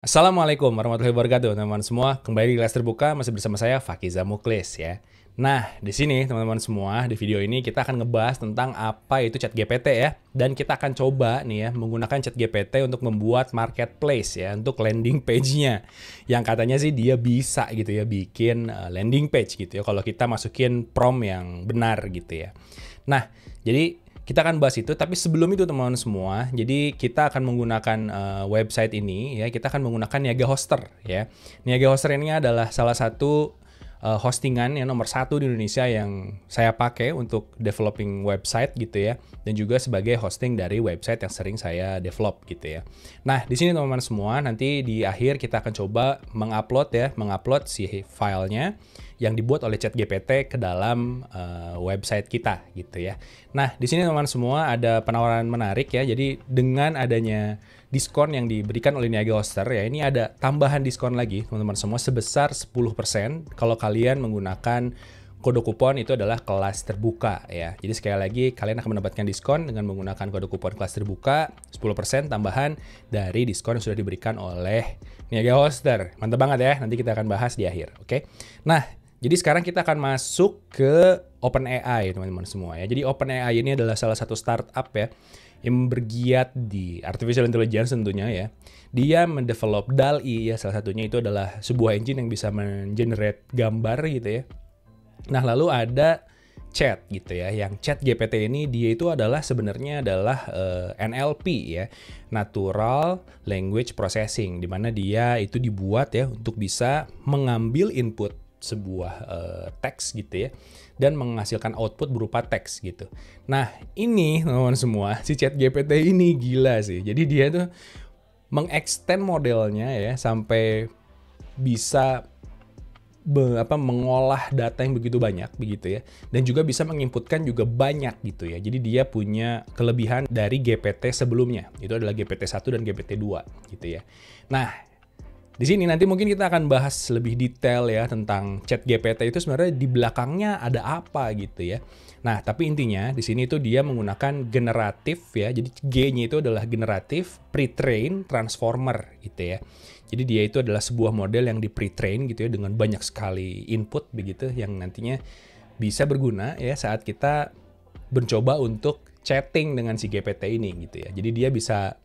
Assalamualaikum warahmatullahi wabarakatuh teman-teman semua Kembali di kelas terbuka masih bersama saya Fakiza Muklis ya Nah di sini teman-teman semua di video ini kita akan ngebahas tentang apa itu chat GPT ya Dan kita akan coba nih ya menggunakan chat GPT untuk membuat marketplace ya Untuk landing page-nya Yang katanya sih dia bisa gitu ya bikin eh, landing page gitu ya Kalau kita masukin prom yang benar gitu ya Nah jadi kita akan bahas itu, tapi sebelum itu teman-teman semua, jadi kita akan menggunakan uh, website ini ya, kita akan menggunakan Niaga Hoster ya. Niaga Hoster ini adalah salah satu uh, hostingan yang nomor satu di Indonesia yang saya pakai untuk developing website gitu ya, dan juga sebagai hosting dari website yang sering saya develop gitu ya. Nah di sini teman-teman semua, nanti di akhir kita akan coba mengupload ya, mengupload si filenya yang dibuat oleh Chat GPT ke dalam uh, website kita gitu ya. Nah, di sini teman-teman semua ada penawaran menarik ya. Jadi dengan adanya diskon yang diberikan oleh Niaga Hoster ya, ini ada tambahan diskon lagi teman-teman semua sebesar 10% kalau kalian menggunakan kode kupon itu adalah kelas terbuka ya. Jadi sekali lagi kalian akan mendapatkan diskon dengan menggunakan kode kupon kelas terbuka 10% tambahan dari diskon yang sudah diberikan oleh Niaga Hoster. Mantap banget ya. Nanti kita akan bahas di akhir, oke. Okay? Nah, jadi sekarang kita akan masuk ke OpenAI teman-teman semua ya. Jadi OpenAI ini adalah salah satu startup ya yang bergiat di artificial intelligence tentunya ya. Dia mendevelop DALI ya salah satunya itu adalah sebuah engine yang bisa mengenerate gambar gitu ya. Nah, lalu ada chat gitu ya. Yang chat GPT ini dia itu adalah sebenarnya adalah uh, eh, NLP ya, Natural Language Processing, dimana dia itu dibuat ya untuk bisa mengambil input sebuah uh, teks gitu ya dan menghasilkan output berupa teks gitu. Nah, ini teman-teman semua si Chat GPT ini gila sih. Jadi dia tuh mengextend modelnya ya sampai bisa be, apa mengolah data yang begitu banyak begitu ya dan juga bisa menginputkan juga banyak gitu ya jadi dia punya kelebihan dari GPT sebelumnya itu adalah GPT 1 dan GPT 2 gitu ya nah di sini nanti mungkin kita akan bahas lebih detail ya tentang chat GPT itu sebenarnya di belakangnya ada apa gitu ya. Nah, tapi intinya di sini itu dia menggunakan generatif ya. Jadi G-nya itu adalah generatif pre-train transformer gitu ya. Jadi dia itu adalah sebuah model yang di pre-train gitu ya dengan banyak sekali input begitu yang nantinya bisa berguna ya saat kita mencoba untuk chatting dengan si GPT ini gitu ya. Jadi dia bisa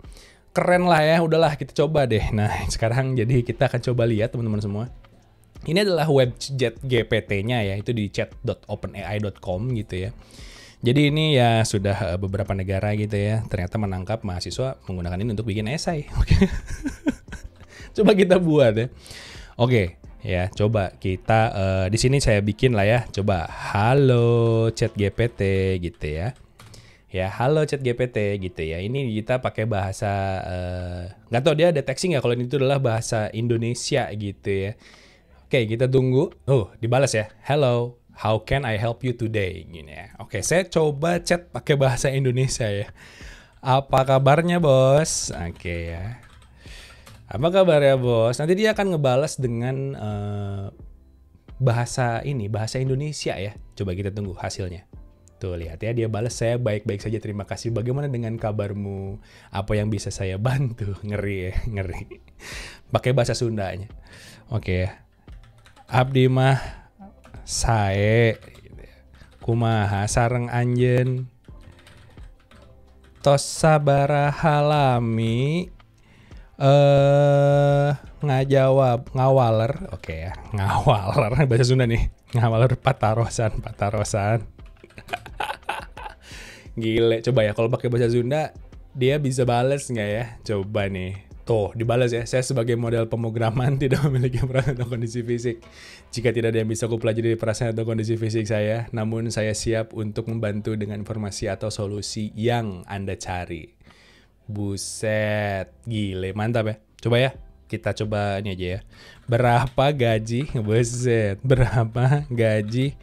keren lah ya udahlah kita coba deh nah sekarang jadi kita akan coba lihat teman-teman semua ini adalah web chat GPT-nya ya itu di chat.openai.com gitu ya jadi ini ya sudah eh, beberapa negara gitu ya ternyata menangkap mahasiswa menggunakan ini untuk bikin esai oke coba kita buat ya oke ya coba kita uh, di sini saya bikin lah ya coba halo chat GPT gitu ya ya halo chat GPT gitu ya ini kita pakai bahasa eh, nggak uh, tahu dia deteksi nggak kalau ini itu adalah bahasa Indonesia gitu ya oke kita tunggu oh dibalas ya hello how can I help you today gini ya oke saya coba chat pakai bahasa Indonesia ya apa kabarnya bos oke ya apa kabar ya bos nanti dia akan ngebalas dengan uh, bahasa ini bahasa Indonesia ya coba kita tunggu hasilnya Tuh gitu, lihat ya dia balas saya baik-baik saja terima kasih. Bagaimana dengan kabarmu? Apa yang bisa saya bantu? Ngeri ya, ngeri. Pakai bahasa Sundanya. Oke okay. Ya. Abdi mah saya kumaha sarang anjen tos sabara halami eh ngajawab ngawaler oke okay ya ngawaler bahasa Sunda nih ngawaler patarosan patarosan Gile, coba ya kalau pakai bahasa Sunda dia bisa bales nggak ya? Coba nih. Tuh, dibalas ya. Saya sebagai model pemrograman tidak memiliki perasaan atau kondisi fisik. Jika tidak ada yang bisa kupelajari dari perasaan atau kondisi fisik saya, namun saya siap untuk membantu dengan informasi atau solusi yang Anda cari. Buset, gile, mantap ya. Coba ya, kita coba ini aja ya. Berapa gaji, buset, berapa gaji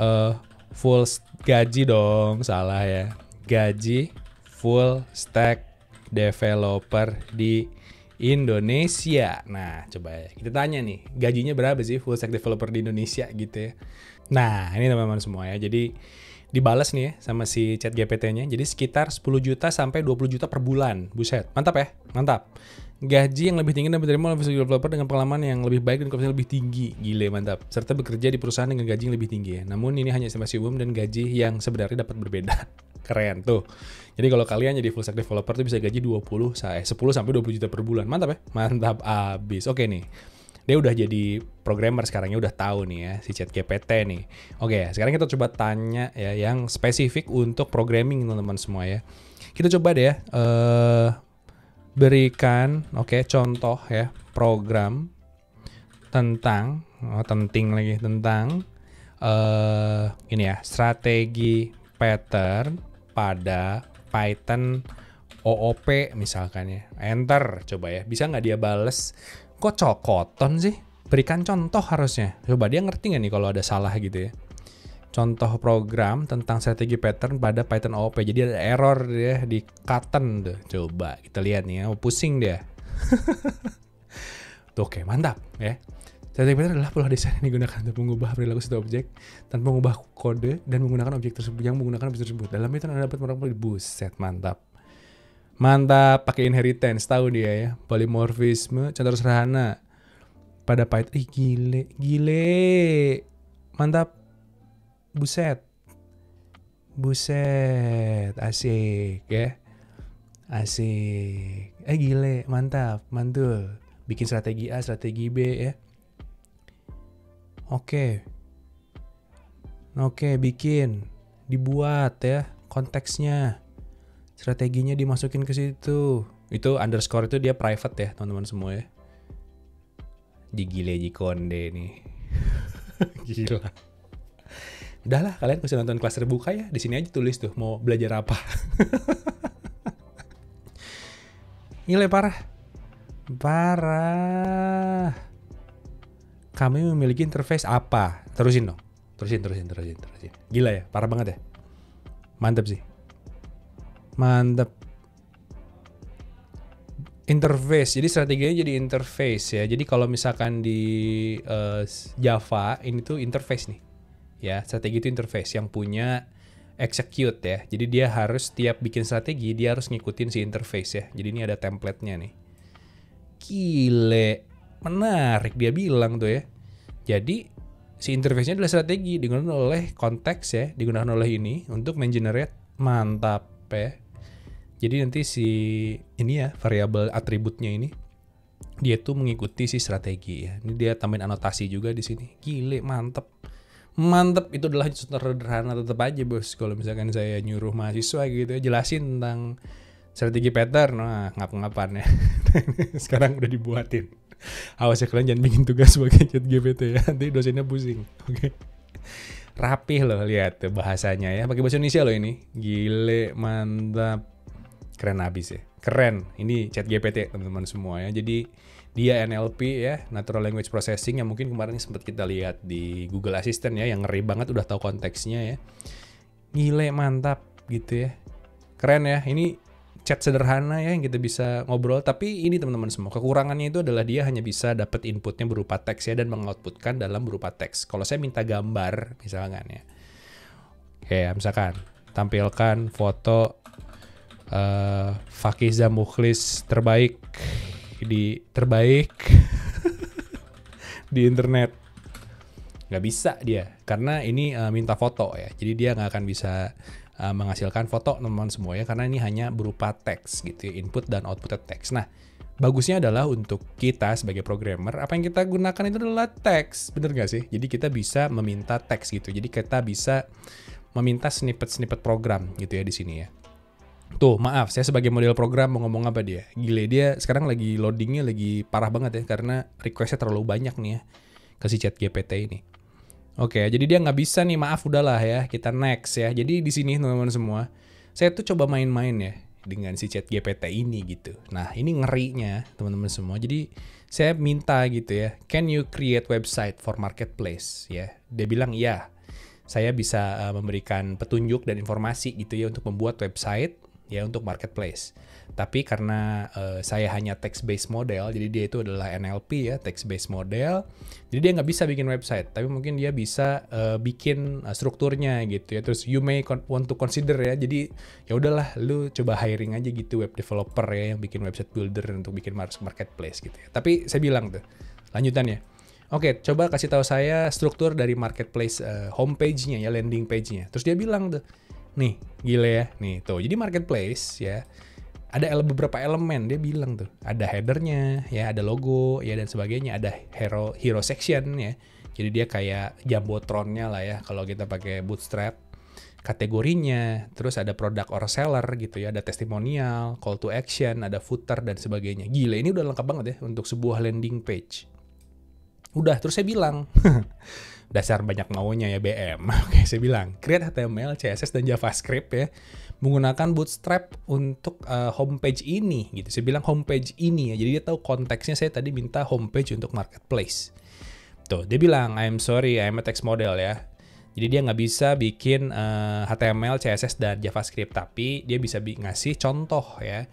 uh, full gaji dong, salah ya. Gaji full stack developer di Indonesia. Nah, coba ya. Kita tanya nih, gajinya berapa sih full stack developer di Indonesia gitu ya. Nah, ini teman-teman semua ya. Jadi dibalas nih ya sama si chat GPT-nya. Jadi sekitar 10 juta sampai 20 juta per bulan. Buset, mantap ya, mantap. Gaji yang lebih tinggi dan diterima oleh developer dengan pengalaman yang lebih baik dan kompetensi lebih tinggi. Gile, mantap. Serta bekerja di perusahaan dengan gaji yang lebih tinggi ya. Namun ini hanya estimasi umum dan gaji yang sebenarnya dapat berbeda. Keren tuh. Jadi kalau kalian jadi full stack developer tuh bisa gaji 20 saya 10 sampai 20 juta per bulan. Mantap ya? Mantap abis. Oke nih dia udah jadi programmer sekarangnya udah tahu nih ya si Chat GPT nih. Oke, sekarang kita coba tanya ya yang spesifik untuk programming teman-teman semua ya. Kita coba deh ya uh, berikan oke okay, contoh ya program tentang oh, penting lagi tentang uh, ini ya strategi pattern pada Python OOP misalkan ya. Enter coba ya. Bisa nggak dia bales Kok cokoton sih? Berikan contoh harusnya. Coba dia ngerti nggak nih kalau ada salah gitu ya. Contoh program tentang strategi pattern pada Python OOP Jadi ada error dia di cotton Coba kita lihat nih ya. Oh, pusing dia. tuh, oke, mantap ya. Strategi pattern adalah pola desain yang digunakan untuk mengubah perilaku suatu objek tanpa mengubah kode dan menggunakan objek tersebut yang menggunakan objek tersebut. Dalam itu Anda dapat bus buset mantap. Mantap, pakai inheritance, tahu dia ya. Polimorfisme, contoh serhana. Pada pahit, ih gile, gile. Mantap. Buset. Buset, asik ya. Asik. Eh gile, mantap, mantul. Bikin strategi A, strategi B ya. Oke. Oke, bikin. Dibuat ya konteksnya strateginya dimasukin ke situ itu underscore itu dia private ya teman-teman semua ya digile jikonde nih gila udahlah kalian bisa nonton kelas terbuka ya di sini aja tulis tuh mau belajar apa nilai parah parah kami memiliki interface apa terusin dong terusin terusin terusin terusin gila ya parah banget ya mantap sih Mantap. Interface. Jadi strateginya jadi interface ya. Jadi kalau misalkan di uh, Java ini tuh interface nih. Ya, strategi itu interface yang punya execute ya. Jadi dia harus tiap bikin strategi dia harus ngikutin si interface ya. Jadi ini ada template-nya nih. kile Menarik dia bilang tuh ya. Jadi si interface-nya adalah strategi digunakan oleh konteks ya, digunakan oleh ini untuk mengenerate mantap ya. Jadi nanti si ini ya variabel atributnya ini dia tuh mengikuti si strategi ya. Ini dia tambahin anotasi juga di sini. Gile mantep. Mantep itu adalah sederhana tetap aja bos. Kalau misalkan saya nyuruh mahasiswa gitu ya jelasin tentang strategi pattern, nah ngap-ngapan ya. Sekarang udah dibuatin. Awas ya kalian jangan bikin tugas sebagai chat GPT ya. Nanti dosennya pusing. Oke. Rapih loh lihat bahasanya ya. Pakai bahasa Indonesia loh ini. Gile mantap keren abis ya. Keren. Ini chat GPT teman-teman semua ya. Jadi dia NLP ya, natural language processing yang mungkin kemarin sempat kita lihat di Google Assistant ya yang ngeri banget udah tahu konteksnya ya. Nilai mantap gitu ya. Keren ya. Ini chat sederhana ya yang kita bisa ngobrol tapi ini teman-teman semua kekurangannya itu adalah dia hanya bisa dapat inputnya berupa teks ya dan mengoutputkan dalam berupa teks kalau saya minta gambar misalkan ya Oke, misalkan tampilkan foto uh, Fakiza Mukhlis terbaik di terbaik di internet nggak bisa dia karena ini uh, minta foto ya jadi dia nggak akan bisa uh, menghasilkan foto teman-teman semuanya karena ini hanya berupa teks gitu ya, input dan output teks nah bagusnya adalah untuk kita sebagai programmer apa yang kita gunakan itu adalah teks bener nggak sih jadi kita bisa meminta teks gitu jadi kita bisa meminta snippet-snippet program gitu ya di sini ya Tuh, maaf, saya sebagai model program mau ngomong apa dia? Gile dia sekarang lagi loadingnya lagi parah banget ya karena requestnya terlalu banyak nih ya ke si chat GPT ini. Oke, jadi dia nggak bisa nih, maaf udahlah ya, kita next ya. Jadi di sini teman-teman semua, saya tuh coba main-main ya dengan si chat GPT ini gitu. Nah, ini ngerinya teman-teman semua. Jadi saya minta gitu ya, can you create website for marketplace ya? Dia bilang iya. Saya bisa eh, memberikan petunjuk dan informasi gitu ya untuk membuat website ya untuk marketplace. Tapi karena uh, saya hanya text based model, jadi dia itu adalah NLP ya text based model. Jadi dia nggak bisa bikin website, tapi mungkin dia bisa uh, bikin uh, strukturnya gitu ya. Terus you may want to consider ya. Jadi ya udahlah, lu coba hiring aja gitu web developer ya yang bikin website builder untuk bikin marketplace gitu ya. Tapi saya bilang tuh lanjutannya. Oke, okay, coba kasih tahu saya struktur dari marketplace uh, homepage-nya ya, landing page-nya. Terus dia bilang tuh, Nih, gile ya. Nih tuh. Jadi marketplace ya ada ele beberapa elemen dia bilang tuh ada headernya ya ada logo ya dan sebagainya ada hero hero section ya jadi dia kayak jambotronnya lah ya kalau kita pakai bootstrap kategorinya terus ada produk or seller gitu ya ada testimonial call to action ada footer dan sebagainya gile ini udah lengkap banget ya untuk sebuah landing page udah terus saya bilang dasar banyak maunya ya BM. Oke, saya bilang create HTML, CSS dan JavaScript ya menggunakan Bootstrap untuk uh, homepage ini gitu. Saya bilang homepage ini ya. Jadi dia tahu konteksnya saya tadi minta homepage untuk marketplace. Tuh, dia bilang I'm sorry, I'm a text model ya. Jadi dia nggak bisa bikin uh, eh, HTML, CSS dan JavaScript, tapi dia bisa bi ngasih contoh ya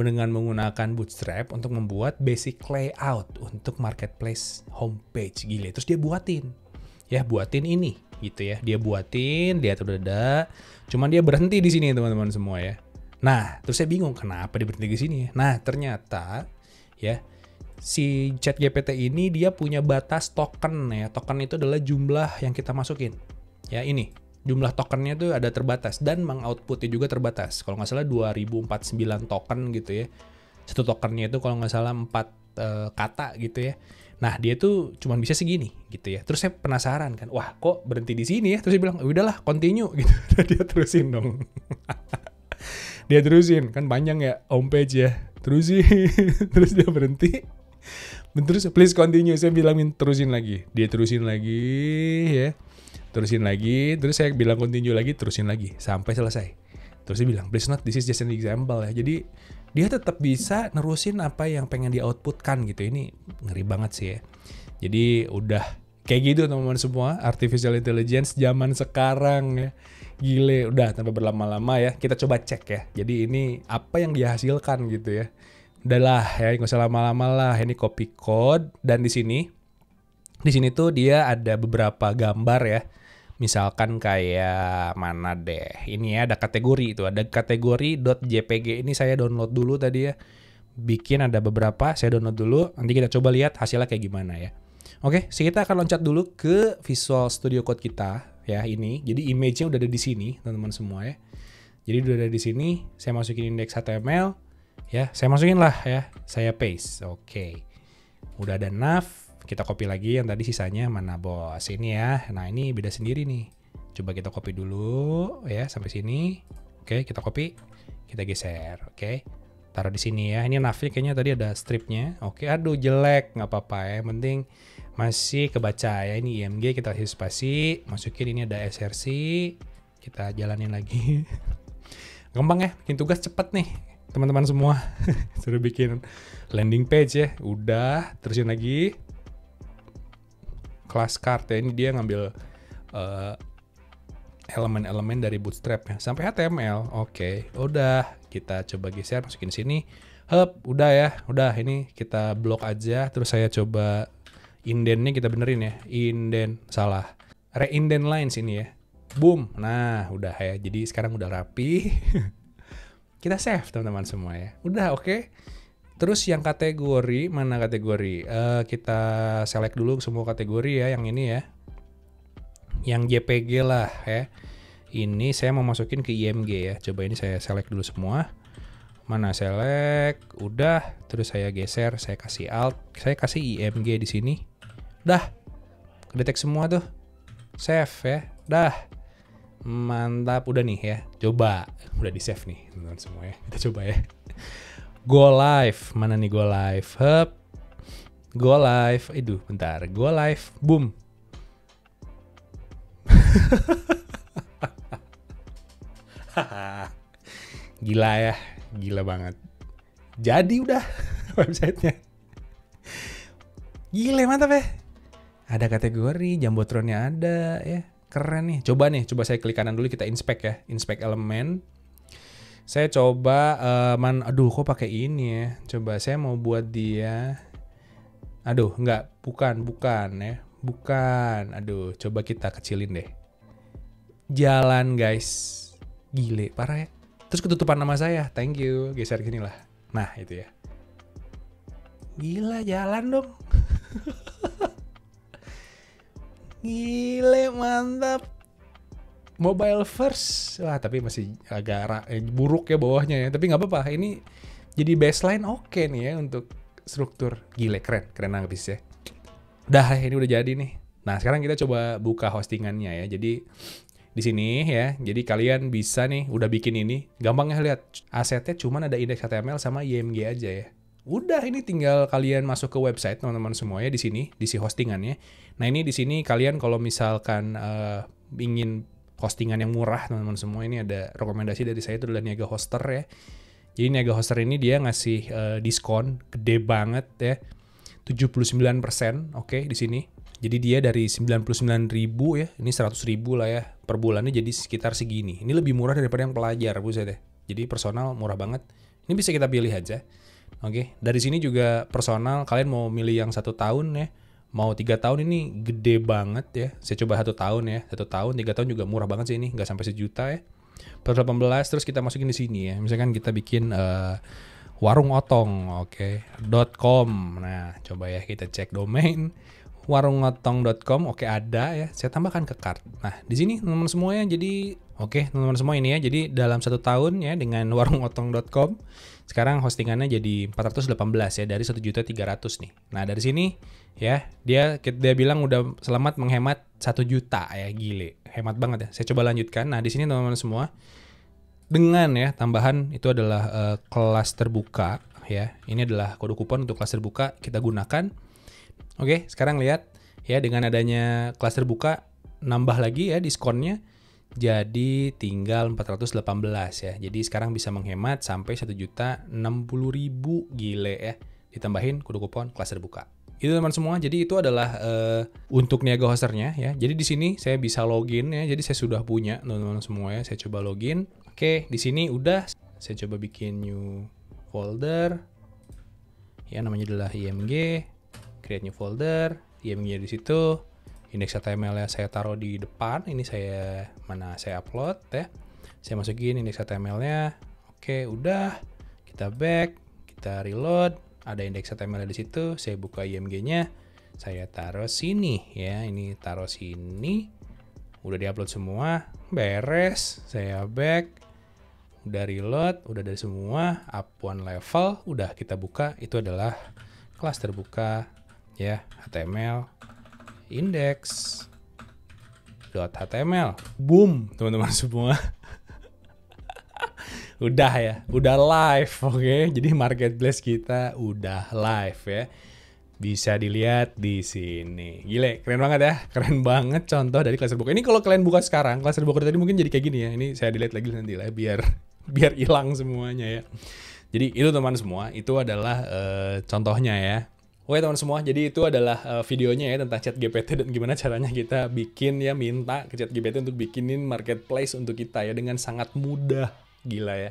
dengan menggunakan Bootstrap untuk membuat basic layout untuk marketplace homepage gile. Terus dia buatin ya buatin ini gitu ya. Dia buatin, dia tuh dada. Cuman dia berhenti di sini teman-teman semua ya. Nah, terus saya bingung kenapa dia berhenti di sini. Ya? Nah, ternyata ya si chat GPT ini dia punya batas token ya. Token itu adalah jumlah yang kita masukin. Ya ini, jumlah tokennya itu ada terbatas dan mengoutputnya juga terbatas. Kalau nggak salah 2049 token gitu ya. Satu tokennya itu kalau nggak salah empat uh, kata gitu ya. Nah dia tuh cuma bisa segini gitu ya. Terus saya penasaran kan, wah kok berhenti di sini ya? Terus dia bilang, ya udahlah continue gitu. Nah, dia terusin dong. dia terusin kan panjang ya homepage ya. Terusin, terus dia berhenti. Terus please continue, saya bilangin terusin lagi. Dia terusin lagi ya. Terusin lagi, terus saya bilang continue lagi, terusin lagi sampai selesai. Terus dia bilang, please not, this is just an example ya. Jadi dia tetap bisa nerusin apa yang pengen di-outputkan gitu. Ini ngeri banget sih ya. Jadi udah kayak gitu teman-teman semua, artificial intelligence zaman sekarang ya. Gile, udah tanpa berlama-lama ya. Kita coba cek ya. Jadi ini apa yang dihasilkan gitu ya. Udahlah ya, nggak usah lama-lama lah. Ini copy code dan di sini di sini tuh dia ada beberapa gambar ya Misalkan kayak mana deh, ini ya ada kategori itu, ada kategori .jpg ini saya download dulu tadi ya. Bikin ada beberapa, saya download dulu, nanti kita coba lihat hasilnya kayak gimana ya. Oke, so kita akan loncat dulu ke Visual Studio Code kita ya ini. Jadi image-nya udah ada di sini, teman-teman semua ya. Jadi udah ada di sini, saya masukin indeks HTML ya, saya masukin lah ya, saya paste. Oke. Udah ada nav, kita copy lagi yang tadi sisanya mana bos. Ini ya. Nah, ini beda sendiri nih. Coba kita copy dulu ya sampai sini. Oke, kita copy. Kita geser. Oke. Taruh di sini ya. Ini navnya kayaknya tadi ada stripnya. Oke, aduh jelek. Nggak apa-apa ya. Yang penting masih kebaca ya. Ini IMG kita kasih spasi. Masukin ini ada SRC. Kita jalanin lagi. Gampang ya. Bikin tugas cepet nih teman-teman semua sudah bikin landing page ya udah terusin lagi kelas card ya ini dia ngambil uh, elemen-elemen dari bootstrap ya sampai HTML oke okay, udah kita coba geser masukin sini hep udah ya udah ini kita blok aja terus saya coba indennya kita benerin ya indent salah reinden lines ini ya boom nah udah ya jadi sekarang udah rapi kita save teman-teman semua ya udah oke okay? Terus yang kategori mana kategori? Uh, kita select dulu semua kategori ya yang ini ya. Yang JPG lah ya. Ini saya mau masukin ke IMG ya. Coba ini saya select dulu semua. Mana select, udah, terus saya geser, saya kasih alt, saya kasih IMG di sini. Dah. Kedetek semua tuh. Save ya. Dah. Mantap udah nih ya. Coba. Udah di save nih teman-teman semua ya. Kita coba ya. Go Live. Mana nih Go Live? Hup. Go Live. Aduh, bentar. Go Live. Boom. gila ya, gila banget. Jadi udah websitenya. Gila mantap ya. Ada kategori, jambotronnya ada ya. Keren nih. Coba nih, coba saya klik kanan dulu kita inspect ya. Inspect elemen. Saya coba uh, man aduh kok pakai ini ya. Coba saya mau buat dia Aduh, enggak, bukan, bukan ya. Bukan. Aduh, coba kita kecilin deh. Jalan, guys. Gile, parah ya. Terus ketutupan nama saya. Thank you. Geser gini lah. Nah, itu ya. Gila, jalan dong. Gile, mantap mobile first wah tapi masih agak eh, buruk ya bawahnya ya tapi nggak apa-apa ini jadi baseline oke okay nih ya untuk struktur gile keren keren habis ya Dah eh, ini udah jadi nih nah sekarang kita coba buka hostingannya ya jadi di sini ya. Jadi kalian bisa nih udah bikin ini, gampangnya lihat asetnya cuma ada indeks HTML sama img aja ya. Udah ini tinggal kalian masuk ke website teman-teman semuanya di sini, di si hostingannya. Nah, ini di sini kalian kalau misalkan uh, ingin hostingan yang murah teman-teman semua ini ada rekomendasi dari saya itu adalah niaga hoster ya jadi niaga hoster ini dia ngasih uh, diskon gede banget ya 79% oke okay, di sini jadi dia dari 99.000 ya ini 100.000 lah ya per bulannya jadi sekitar segini ini lebih murah daripada yang pelajar bu saya deh. jadi personal murah banget ini bisa kita pilih aja oke okay. dari sini juga personal kalian mau milih yang satu tahun ya mau tiga tahun ini gede banget ya. Saya coba satu tahun ya, satu tahun tiga tahun juga murah banget sih ini, nggak sampai sejuta ya. Per 18 terus kita masukin di sini ya. Misalkan kita bikin uh, warung otong, oke, okay, .com. Nah, coba ya kita cek domain warungotong.com. Oke, okay, ada ya. Saya tambahkan ke cart. Nah, di sini teman-teman semuanya jadi oke, okay, teman-teman semua ini ya. Jadi dalam satu tahun ya dengan warungotong.com sekarang hostingannya jadi 418 ya dari 1 juta 300 nih. Nah, dari sini ya dia dia bilang udah selamat menghemat 1 juta ya gile. Hemat banget ya. Saya coba lanjutkan. Nah, di sini teman-teman semua dengan ya tambahan itu adalah uh, kelas terbuka ya. Ini adalah kode kupon untuk kelas terbuka kita gunakan. Oke, sekarang lihat ya dengan adanya kelas terbuka nambah lagi ya diskonnya jadi tinggal 418 ya. Jadi sekarang bisa menghemat sampai 1 juta 60 ribu gile ya. Ditambahin kudu kupon kelas terbuka. Itu teman semua, jadi itu adalah uh, untuk niaga hosternya ya. Jadi di sini saya bisa login ya. Jadi saya sudah punya teman-teman semua ya. Saya coba login. Oke, di sini udah. Saya coba bikin new folder. Ya namanya adalah img. Create new folder. IMG di situ Indeks HTML-nya saya taruh di depan ini saya mana saya upload ya saya masukin indeks HTML-nya oke udah kita back kita reload ada indeks HTML di situ saya buka IMG-nya saya taruh sini ya ini taruh sini udah diupload semua beres saya back udah reload udah dari semua up one level udah kita buka itu adalah kelas terbuka ya HTML index.html. Boom, teman-teman semua. udah ya, udah live, oke. Okay? Jadi marketplace kita udah live ya. Bisa dilihat di sini. Gile, keren banget ya. Keren banget contoh dari Clusterbook. Ini kalau kalian buka sekarang, Clusterbook tadi mungkin jadi kayak gini ya. Ini saya delete lagi nanti lah biar biar hilang semuanya ya. Jadi itu teman semua, itu adalah uh, contohnya ya. Oke teman semua, jadi itu adalah uh, videonya ya tentang chat GPT dan gimana caranya kita bikin ya minta ke chat GPT untuk bikinin marketplace untuk kita ya dengan sangat mudah. Gila ya.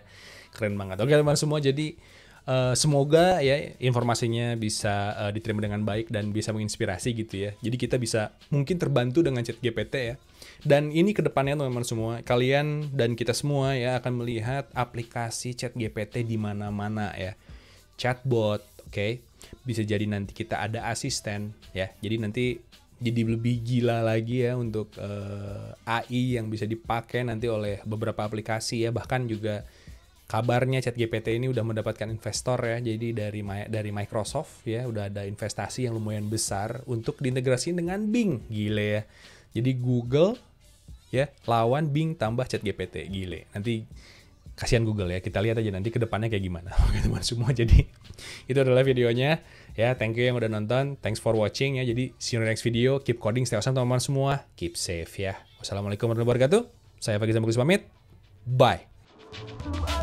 Keren banget. Oke teman semua, jadi uh, semoga ya informasinya bisa uh, diterima dengan baik dan bisa menginspirasi gitu ya. Jadi kita bisa mungkin terbantu dengan chat GPT ya. Dan ini kedepannya teman-teman semua, kalian dan kita semua ya akan melihat aplikasi chat GPT di mana-mana ya. Chatbot, oke. Okay? bisa jadi nanti kita ada asisten ya jadi nanti jadi lebih gila lagi ya untuk uh, eh, AI yang bisa dipakai nanti oleh beberapa aplikasi ya bahkan juga kabarnya ChatGPT ini udah mendapatkan investor ya jadi dari dari Microsoft ya udah ada investasi yang lumayan besar untuk diintegrasi dengan Bing gile ya jadi Google ya lawan Bing tambah ChatGPT gile nanti kasihan Google ya. Kita lihat aja nanti kedepannya kayak gimana. Oke teman semua. Jadi itu adalah videonya. Ya, thank you yang udah nonton. Thanks for watching ya. Jadi see you next video. Keep coding, stay awesome teman-teman semua. Keep safe ya. Wassalamualaikum warahmatullahi wabarakatuh. Saya Fagi Zambagus pamit. Bye.